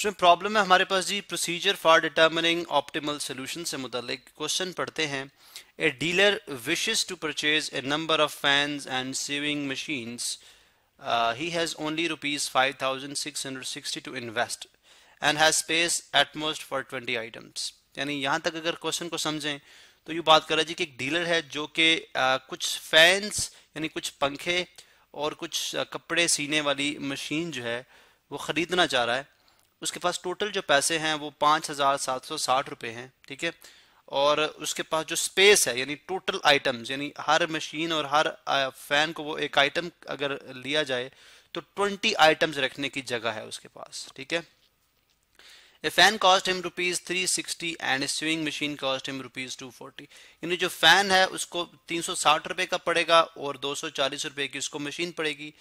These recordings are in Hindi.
इसमें प्रॉब्लम है हमारे पास जी procedure for determining optimal solution से मुतलिक क्वेश्चन पढ़ते हैं a dealer wishes to purchase a number of fans and sewing machines he has only rupees five thousand six hundred sixty to invest and has space at most for twenty items यानी यहाँ तक अगर क्वेश्चन को समझें तो ये बात कर रहा है जी कि एक डीलर है जो कि uh, कुछ फैंस यानी कुछ पंखे और कुछ uh, कपड़े सीने वाली मशीन जो है वो ख़रीदना चाह रहा है उसके पास टोटल जो पैसे हैं वो पाँच हज़ार सात सौ साठ रुपये हैं ठीक है और उसके पास जो स्पेस है यानी टोटल आइटम्स यानी हर मशीन और हर फैन को वो एक आइटम अगर लिया जाए तो ट्वेंटी आइटम्स रखने की जगह है उसके पास ठीक है a fan cost him rupees three sixty and a swing machine cost him rupees two forty यानी जो फैन है उसको तीन सौ साठ रुपए का पड़ेगा और दो सौ चालीस रुपए की उसको मशीन पड़ेगी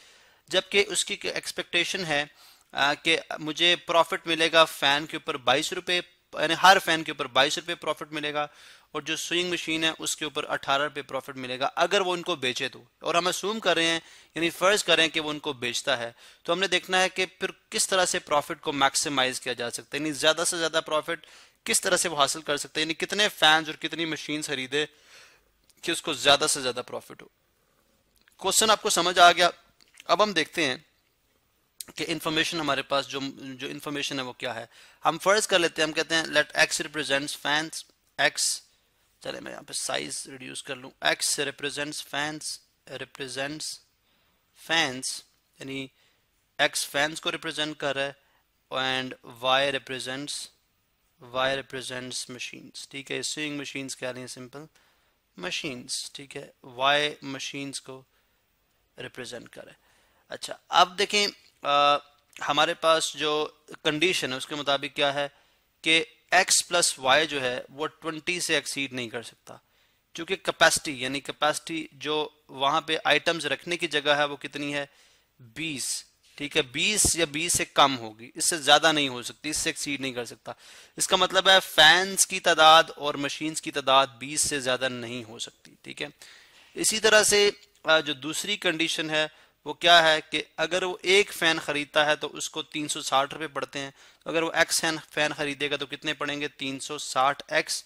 जबकि उसकी एक्सपेक्टेशन है कि मुझे प्रॉफिट मिलेगा फैन के ऊपर बाईस रुपए यानी हर फैन के ऊपर बाईस रुपए प्रॉफिट मिलेगा और जो स्विंग मशीन है उसके ऊपर अठारह रुपए प्रॉफिट मिलेगा अगर वो उनको बेचे तो और हम असूम कर रहे हैं यानी फर्ज कर रहे हैं कि वो उनको बेचता है तो हमने देखना है कि फिर किस तरह से प्रॉफिट को मैक्सिमाइज किया जा सकता है यानी ज़्यादा से ज़्यादा प्रॉफिट किस तरह से वो हासिल कर सकते हैं यानी कितने फैंस और कितनी मशीन खरीदे कि उसको ज़्यादा से ज़्यादा प्रॉफिट हो क्वेश्चन आपको समझ आ गया अब हम देखते हैं कि इन्फॉर्मेशन हमारे पास जो जो इन्फॉर्मेशन है वो क्या है हम फर्ज कर लेते हैं हम कहते हैं let X represents fans X चले मैं यहाँ पे साइज रिड्यूस कर लूँ X represents fans represents fans यानी एक्स फैंस को रिप्रेजेंट कर रहा है and Y represents Y represents machines ठीक है स्विंग मशीन्स कह रही हैं सिंपल मशीन्स ठीक है वाई मशीन्स को रिप्रेजेंट कर रहा है अच्छा अब देखें आ, हमारे पास जो कंडीशन है उसके मुताबिक क्या है कि x प्लस वाई जो है वो 20 से एक्सीड नहीं कर सकता क्योंकि कैपेसिटी यानी कैपेसिटी जो वहां पे आइटम्स रखने की जगह है वो कितनी है 20 ठीक है 20 या 20 से कम होगी इससे ज़्यादा नहीं हो सकती इससे एक्सीड नहीं कर सकता इसका मतलब है फैंस की तादाद और मशीन्स की तादाद 20 से ज़्यादा नहीं हो सकती ठीक है इसी तरह से जो दूसरी कंडीशन है वो क्या है कि अगर वो एक फ़ैन ख़रीदता है तो उसको तीन सौ साठ रुपये पड़ते हैं तो अगर वो एक्स फैन फ़ैन ख़रीदेगा तो कितने पड़ेंगे तीन सौ साठ एक्स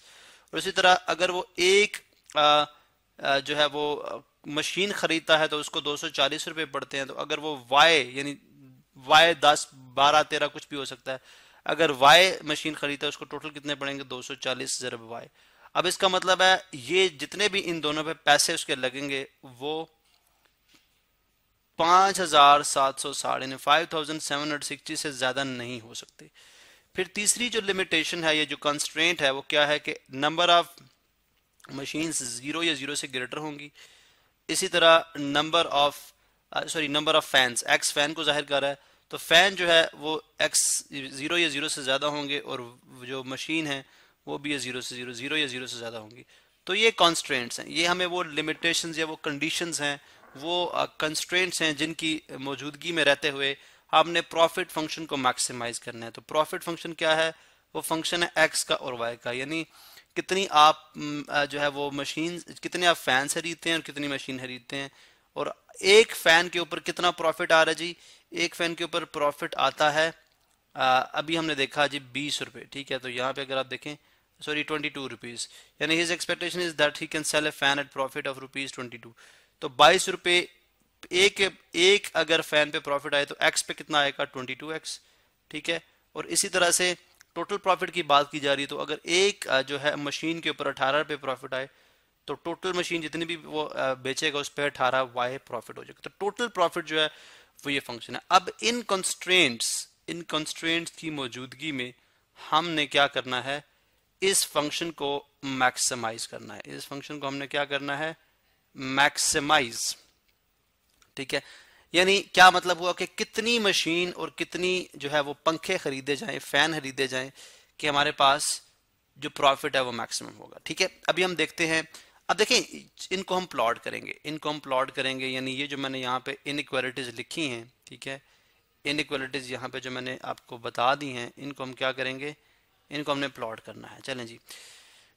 और इसी तरह अगर वो एक आ, आ, जो है वो मशीन ख़रीदता है तो उसको दो सौ चालीस रुपये पड़ते हैं तो अगर वो वाई यानी वाई दस बारह तेरह कुछ भी हो सकता है अगर वाई मशीन ख़रीदता है उसको टोटल कितने पड़ेंगे दो सौ चालीस ज़रब वाई अब इसका मतलब है ये जितने भी इन दोनों पे पैसे उसके लगेंगे वो पाँच हज़ार सात सौ साढ़े यानी five thousand seven hundred sixty से ज़्यादा नहीं हो सकते फिर तीसरी जो लिमिटेशन है ये जो कंस्ट्रेंट है वो क्या है कि नंबर ऑफ मशीन्स ज़ीरो या ज़ीरो से ग्रेटर होंगी इसी तरह number of sorry number of fans X fan को जाहिर कर रहा है तो फैन जो है वो एक्स ज़ीरो या ज़ीरो से ज़्यादा होंगे और जो मशीन है वो भी ज़ीरो से ज़ीरो ज़ीरो या ज़ीरो से ज़्यादा होंगी तो ये कॉन्स्ट्रेंट्स हैं ये हमें वो लिमिटेशन या वो कंडीशन हैं वो कंस्ट्रेंट्स हैं जिनकी मौजूदगी में रहते हुए आपने प्रॉफिट फंक्शन को मैक्सिमाइज करना है तो प्रॉफिट फंक्शन क्या है वो फंक्शन है एक्स का और वाई का यानी कितनी आप जो है वो मशीन कितने आप फैन खरीदते हैं और कितनी मशीन खरीदते हैं और एक फैन के ऊपर कितना प्रॉफिट आ रहा है जी एक फैन के ऊपर प्रॉफिट आता है आ, अभी हमने देखा जी बीस रुपये ठीक है तो यहाँ पे अगर आप देखें सॉरी ट्वेंटी टू रुपीज़ यानी his expectation is that he can sell a fan at profit of rupees twenty two तो बाईस रुपए एक एक अगर फैन पे प्रॉफिट आए तो एक्स पे कितना आएगा ट्वेंटी टू एक्स ठीक है और इसी तरह से टोटल प्रॉफिट की बात की जा रही है तो अगर एक जो है मशीन के ऊपर अठारह रुपए प्रॉफिट आए तो टोटल मशीन जितनी भी वो बेचेगा उस पर अठारह वाई प्रॉफिट हो जाएगा तो टोटल प्रॉफिट जो है वो ये फंक्शन है अब इन कंस्ट्रेंट्स इन कंस्ट्रेंट्स की मौजूदगी में हमने क्या करना है इस फंक्शन को मैक्सिमाइज करना है इस फंक्शन को हमने क्या करना है मैक्सिमाइज ठीक है यानी क्या मतलब हुआ कि कितनी मशीन और कितनी जो है वो पंखे खरीदे जाएं फैन खरीदे जाएं कि हमारे पास जो प्रॉफिट है वो मैक्सिमम होगा ठीक है अभी हम देखते हैं अब देखें इनको हम प्लॉट करेंगे इनको हम प्लॉट करेंगे यानी ये जो मैंने यहाँ पे इनक्वालिटीज लिखी हैं ठीक है इनक्वालिटीज यहाँ पे जो मैंने आपको बता दी हैं इनको हम क्या करेंगे इनको हमने प्लॉट करना है चलें जी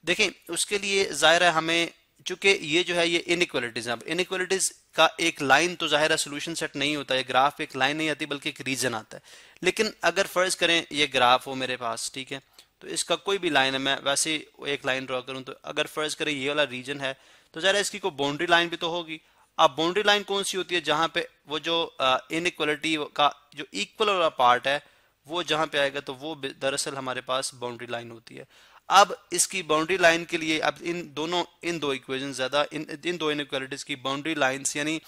देखें उसके लिए ज़ाहिर है हमें चूंकि ये जो है ये इनक्वलिटीज अब इनक्वलिटीज का एक लाइन तो जाहिर है सोल्यूशन सेट नहीं होता है ग्राफ एक लाइन नहीं आती बल्कि एक रीजन आता है लेकिन अगर फर्ज करें ये ग्राफ हो मेरे पास ठीक है तो इसका कोई भी लाइन है मैं वैसे एक लाइन ड्रॉ करूं तो अगर फर्ज करें ये वाला रीजन है तो जरा इसकी कोई बाउंड्री लाइन भी तो होगी अब बाउंड्री लाइन कौन सी होती है जहां पे वो जो इनक्वलिटी का जो इक्वल वाला पार्ट है वो जहां पे आएगा तो वो दरअसल हमारे पास बाउंड्री लाइन होती है अब इसकी बाउंड्री लाइन के लिए अब इन दोनों इन दो इक्वेशन ज्यादा इन इन दो इनक्वालिटीज की बाउंड्री लाइंस यानी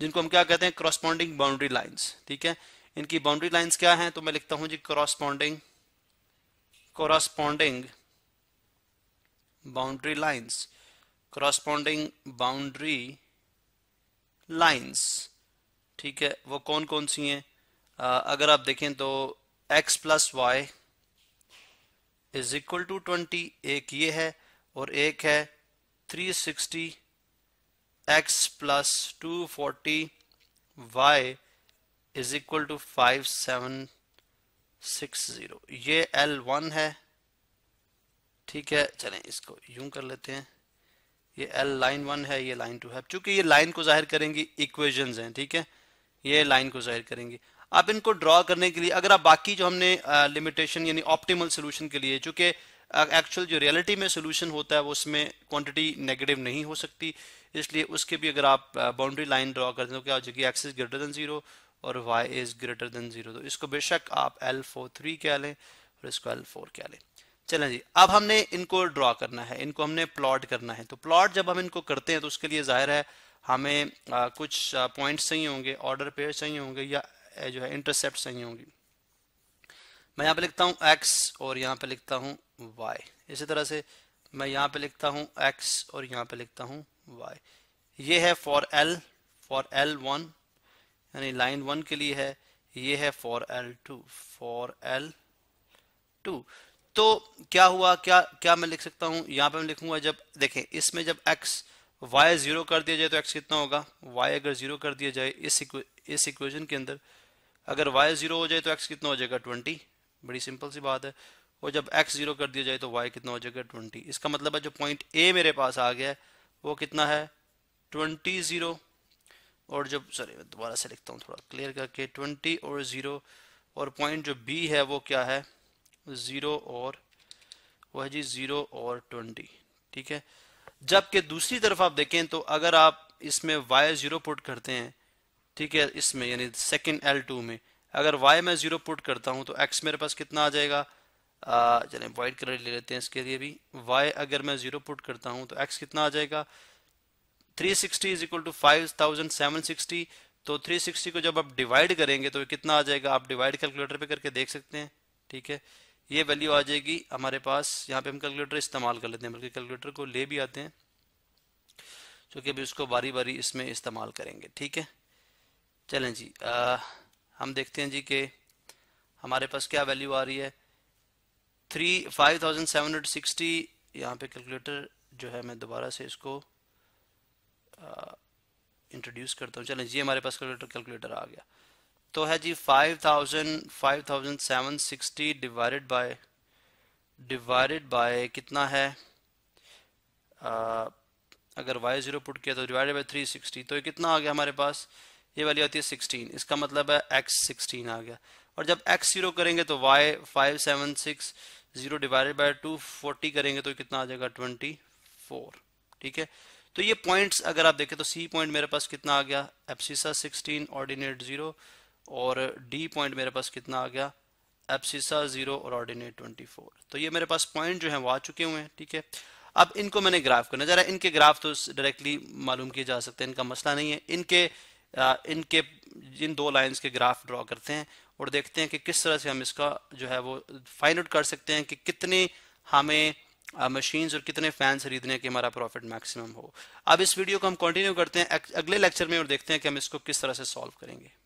जिनको हम क्या कहते हैं क्रॉसपॉन्डिंग बाउंड्री लाइन्स ठीक है इनकी बाउंड्री लाइन्स क्या हैं तो मैं लिखता हूं जी corresponding corresponding boundary lines corresponding boundary lines ठीक है वो कौन कौन सी हैं अगर आप देखें तो X plus Y is equal to twenty एक ये है और एक है three sixty X plus two forty Y is equal to five seven six zero ये एल वन है ठीक है चलें इसको यूं कर लेते हैं ये एल लाइन वन है ये लाइन टू है चूंकि ये लाइन को जाहिर करेंगी इक्वेशंस हैं ठीक है ये लाइन को जाहिर करेंगी आप इनको ड्रॉ करने के लिए अगर आप बाकी जो हमने लिमिटेशन यानी ऑप्टिमल सोल्यूशन के लिए चूंकि एक्चुअल जो रियलिटी में सोल्यूशन होता है वो उसमें क्वांटिटी नेगेटिव नहीं हो सकती इसलिए उसके भी अगर आप बाउंड्री लाइन ड्रॉ करते हो क्या हो जाएगी X is greater than zero और Y is greater than zero तो इसको बेशक आप एल फोर थ्री क्या लें और इसको एल फोर कह लें चलें जी अब हमने इनको ड्रॉ करना है इनको हमने प्लॉट करना है तो प्लॉट जब हम इनको करते हैं तो उसके लिए जाहिर है हमें आ, कुछ पॉइंट्स चाहिए होंगे ऑर्डर पेयर चाहिए होंगे या जो है इंटरसेप्ट सही होंगी मैं यहाँ पे लिखता हूँ x और यहाँ पे लिखता हूँ y इसी तरह से मैं यहाँ पे लिखता हूँ x और यहाँ पे लिखता हूँ y ये है फॉर l फॉर l1 यानी लाइन वन के लिए है ये है फॉर l2 फॉर l2 तो क्या हुआ क्या क्या मैं लिख सकता हूँ यहाँ पे मैं लिखूंगा जब देखें इसमें जब x y जीरो कर दिया जाए तो x कितना होगा y अगर जीरो कर दिया जाए इस इक्वे, इस इक्वेशन के अंदर अगर वाई जीरो हो जाए तो एक्स कितना हो जाएगा ट्वेंटी बड़ी सिंपल सी बात है और जब एक्स जीरो कर दिया जाए तो वाई कितना हो जाएगा ट्वेंटी इसका मतलब है जो पॉइंट ए मेरे पास आ गया है वो कितना है ट्वेंटी जीरो और जब सॉरी मैं दोबारा से लिखता हूँ थोड़ा क्लियर करके ट्वेंटी और ज़ीरो और पॉइंट जो बी है वो क्या है ज़ीरो और वो है जी ज़ीरो और ट्वेंटी ठीक है जबकि दूसरी तरफ आप देखें तो अगर आप इसमें वाई ज़ीरो पुट करते हैं ठीक है इसमें यानी सेकेंड एल टू में अगर वाई मैं ज़ीरो पुट करता हूँ तो एक्स मेरे पास कितना आ जाएगा चले वाइट कलर ले लेते हैं इसके लिए भी वाई अगर मैं ज़ीरो पुट करता हूँ तो एक्स कितना आ जाएगा 360 sixty is equal to five thousand seven sixty तो 360 को जब आप डिवाइड करेंगे तो कितना आ जाएगा आप डिवाइड कैलकुलेटर पे करके देख सकते हैं ठीक है ये वैल्यू आ जाएगी हमारे पास यहाँ पे हम कैलकुलेटर इस्तेमाल कर लेते हैं बल्कि कैलकुलेटर को ले भी आते हैं क्योंकि अभी उसको बारी बारी इसमें इस्तेमाल करेंगे ठीक है चलें जी आ, हम देखते हैं जी कि हमारे पास क्या वैल्यू आ रही है three five thousand seven hundred sixty यहाँ पे कैलकुलेटर जो है मैं दोबारा से इसको इंट्रोड्यूस करता हूँ चलें जी हमारे पास कैलकुलेटर कैलकुलेटर आ गया तो है जी five thousand five thousand seven sixty divided by divided by कितना है आ, अगर वाई ज़ीरो पुट किया तो डिवाइडेड बाय थ्री सिक्सटी तो ये कितना आ गया हमारे पास ये वाली होती है सिक्सटीन इसका मतलब है एक्स सिक्सटीन आ गया और जब एक्स जीरो करेंगे तो Y five seven six zero divided by two forty करेंगे तो कितना आ जाएगा ट्वेंटी फोर ठीक है तो ये पॉइंट्स अगर आप देखें तो सी पॉइंट मेरे पास कितना आ गया एप्सिसा सिक्सटीन ऑर्डिनेट जीरो और डी पॉइंट मेरे पास कितना आ गया एप्सिसा जीरो और ऑर्डिनेट 24 तो ये मेरे पास पॉइंट जो है वो आ चुके हुए हैं ठीक है अब इनको मैंने ग्राफ करना जरा इनके ग्राफ तो डायरेक्टली मालूम किए जा सकते हैं इनका मसला नहीं है इनके इनके इन दो लाइंस के ग्राफ ड्रॉ करते हैं और देखते हैं कि किस तरह से हम इसका जो है वो फाइंड आउट कर सकते हैं कि कितने हमें मशीन्स और कितने फैंस खरीदने के हमारा प्रॉफिट मैक्सिमम हो अब इस वीडियो को हम कंटिन्यू करते हैं अगले लेक्चर में और देखते हैं कि हम इसको किस तरह से सॉल्व करेंगे